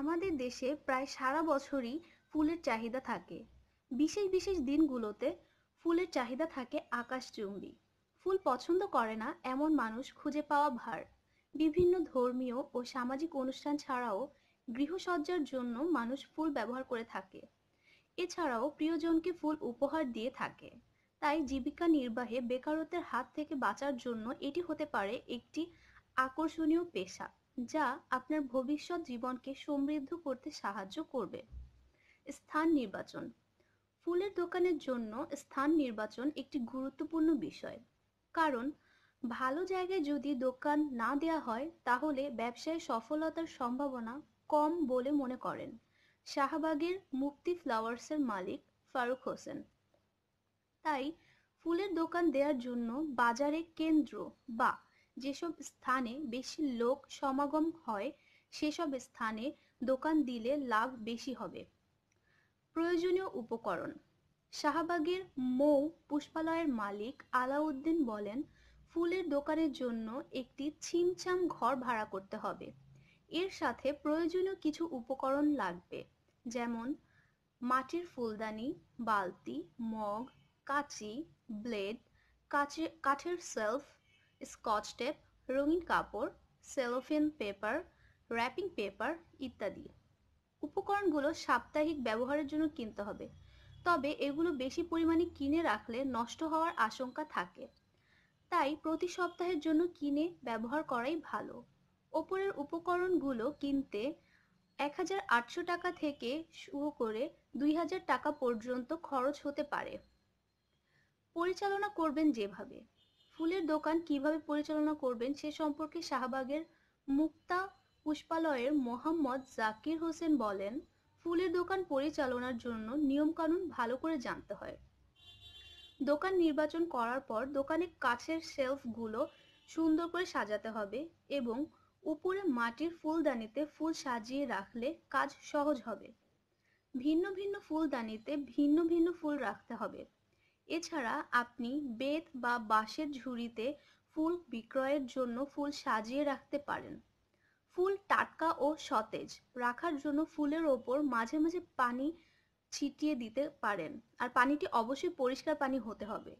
আমাদের দেশে প্রায় সারা বছরই ফুলের চাহিদা থাকে বিশেষ বিশেষ দিনগুলোতে ফুলের চাহিদা থাকে আকাশচুম্বী ফুল পছন্দ করে না এমন মানুষ খুঁজে পাওয়া ভার বিভিন্ন ধর্মীয় ও সামাজিক অনুষ্ঠান ছাড়াও গৃহসজ্জার জন্য মানুষ ফুল ব্যবহার করে থাকে এছাড়াও প্রিয়জনকে ফুল উপহার দিয়ে থাকে তাই জীবিকা নির্বাহে বেকারত্বের হাত থেকে বাঁচার জন্য এটি হতে পারে একটি আকর্ষণীয় পেশা যা আপনার ভবিষ্যৎ জীবনকে সমৃদ্ধ করতে সাহায্য করবে স্থান নির্বাচন ফুলের দোকানের জন্য স্থান নির্বাচন একটি গুরুত্বপূর্ণ বিষয় কারণ ভালো জায়গায় যদি দোকান না দেওয়া হয় তাহলে ব্যবসায় সফলতার সম্ভাবনা কম বলে মনে করেন শাহবাগের মুক্তি ফ্লাওয়ার্সের মালিক ফারুক হোসেন তাই ফুলের দোকান দেওয়ার জন্য বাজারে কেন্দ্র বা যেসব স্থানে বেশি লোক সমাগম হয় সেসব স্থানে দোকান দিলে লাভ বেশি হবে প্রয়োজনীয় উপকরণ শাহবাগের মৌ পুষ্পালয়ের মালিক আলাউদ্দিন বলেন ফুলের দোকানের জন্য একটি ছিমছাম ঘর ভাড়া করতে হবে এর সাথে প্রয়োজনীয় কিছু উপকরণ লাগবে যেমন মাটির ফুলদানি বালতি মগ কাঁচি ব্লেড কাঠের সেলফ স্কচ টেপ রঙিন কাপড় সেলোফেন পেপার র্যাপিং পেপার ইত্যাদি উপকরণগুলো সাপ্তাহিক ব্যবহারের জন্য কিনতে হবে তবে এগুলো বেশি পরিমাণে কিনে রাখলে নষ্ট হওয়ার আশঙ্কা থাকে তাই প্রতি সপ্তাহের জন্য কিনে ব্যবহার করাই ভালো ওপরের উপকরণগুলো কিনতে এক টাকা থেকে শুরু করে দুই টাকা পর্যন্ত খরচ হতে পারে পরিচালনা করবেন যেভাবে ফুলের দোকান কিভাবে পরিচালনা করবেন সে সম্পর্কে শাহবাগের মুক্তা পুষ্পালয়ের মোহাম্মদ জাকির হোসেন বলেন ফুলের দোকান পরিচালনার জন্য নিয়মকানুন ভালো করে জানতে হয় দোকান নির্বাচন করার পর দোকানে কাছের শেলফগুলো সুন্দর করে সাজাতে হবে এবং উপরে মাটির ফুলদানিতে ফুল সাজিয়ে রাখলে কাজ সহজ হবে ভিন্ন ভিন্ন ফুলদানিতে ভিন্ন ভিন্ন ফুল রাখতে হবে এছাড়া আপনি বেত বা বাঁশের ঝুড়িতে ফুল বিক্রয়ের জন্য ফুল সাজিয়ে রাখতে পারেন ফুল টাটকা ও সতেজ রাখার জন্য ফুলের ওপর মাঝে মাঝে পানি ছিটিয়ে দিতে পারেন আর পানিটি অবশ্যই পরিষ্কার পানি হতে হবে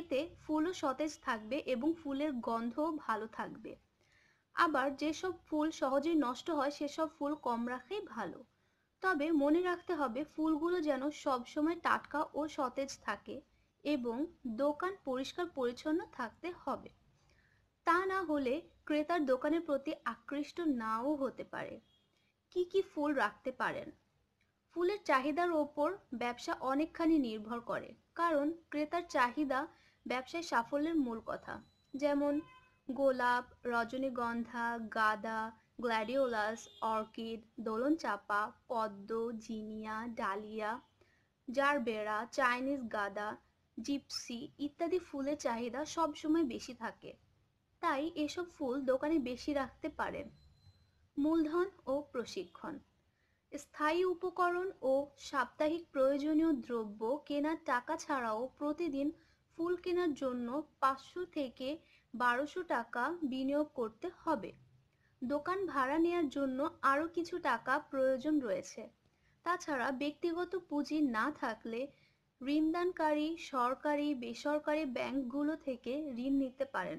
এতে ফুলও সতেজ থাকবে এবং ফুলের গন্ধও ভালো থাকবে আবার যেসব ফুল সহজেই নষ্ট হয় সেসব ফুল কম রাখাই ভালো তবে মনে রাখতে হবে ফুলগুলো যেন সবসময় টাটকা ও সতেজ থাকে এবং দোকান পরিষ্কার পরিচ্ছন্ন থাকতে হবে তা না হলে ক্রেতার দোকানের প্রতি আকৃষ্ট নাও হতে পারে কি কি ফুল রাখতে পারেন ফুলের চাহিদার ওপর ব্যবসা অনেকখানি নির্ভর করে কারণ ক্রেতার চাহিদা ব্যবসায় সাফল্যের মূল কথা যেমন গোলাপ রজনীগন্ধা গাঁদা গ্ল্যাডিওলাস অর্কিড দোলনচাপা পদ্ম জিনিয়া ডালিয়া জারবেরা চাইনিজ গাদা জিপসি ইত্যাদি ফুলের চাহিদা সবসময় বেশি থাকে তাই এসব ফুল দোকানে বেশি রাখতে পারেন মূলধন ও প্রশিক্ষণ স্থায়ী উপকরণ ও সাপ্তাহিক প্রয়োজনীয় দ্রব্য কেনার টাকা ছাড়াও প্রতিদিন ফুল কেনার জন্য পাঁচশো থেকে বারোশো টাকা বিনিয়োগ করতে হবে দোকান ভাড়া নেয়ার জন্য আরও কিছু টাকা প্রয়োজন রয়েছে তাছাড়া ব্যক্তিগত পুঁজি না থাকলে ঋণদানকারী সরকারি বেসরকারি ব্যাংকগুলো থেকে ঋণ নিতে পারেন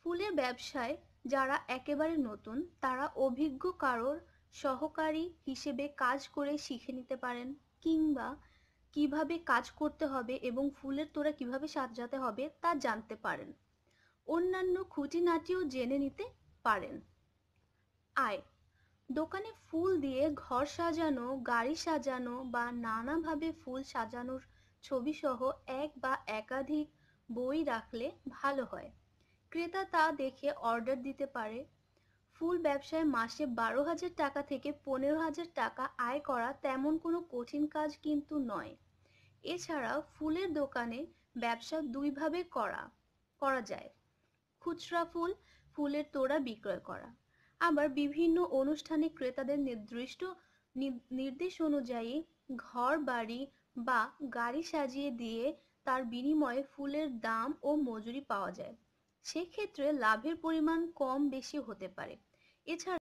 ফুলের ব্যবসায় যারা একেবারে নতুন তারা অভিজ্ঞ কারোর সহকারী হিসেবে কাজ করে শিখে নিতে পারেন কিংবা কিভাবে কাজ করতে হবে এবং ফুলের তোড়া কিভাবে সাজাতে হবে তা জানতে পারেন অন্যান্য খুঁটিনাটিও জেনে নিতে পারেন আয় দোকানে ফুল দিয়ে ঘর সাজানো গাড়ি সাজানো বা নানাভাবে ফুল সাজানোর ছবিসহ এক বা একাধিক বই রাখলে ভালো হয় ক্রেতা তা দেখে অর্ডার দিতে পারে ফুল ব্যবসায় মাসে বারো হাজার টাকা থেকে পনেরো হাজার টাকা আয় করা তেমন কোনো কঠিন কাজ কিন্তু নয় এছাড়া ফুলের দোকানে ব্যবসা দুইভাবে করা করা যায় খুচরা ফুল ফুলের তোড়া বিক্রয় করা আবার বিভিন্ন অনুষ্ঠানে ক্রেতাদের নির্দিষ্ট নির্দেশ অনুযায়ী ঘর বাড়ি বা গাড়ি সাজিয়ে দিয়ে তার বিনিময়ে ফুলের দাম ও মজুরি পাওয়া যায় সেক্ষেত্রে লাভের পরিমাণ কম বেশি হতে পারে এছাড়া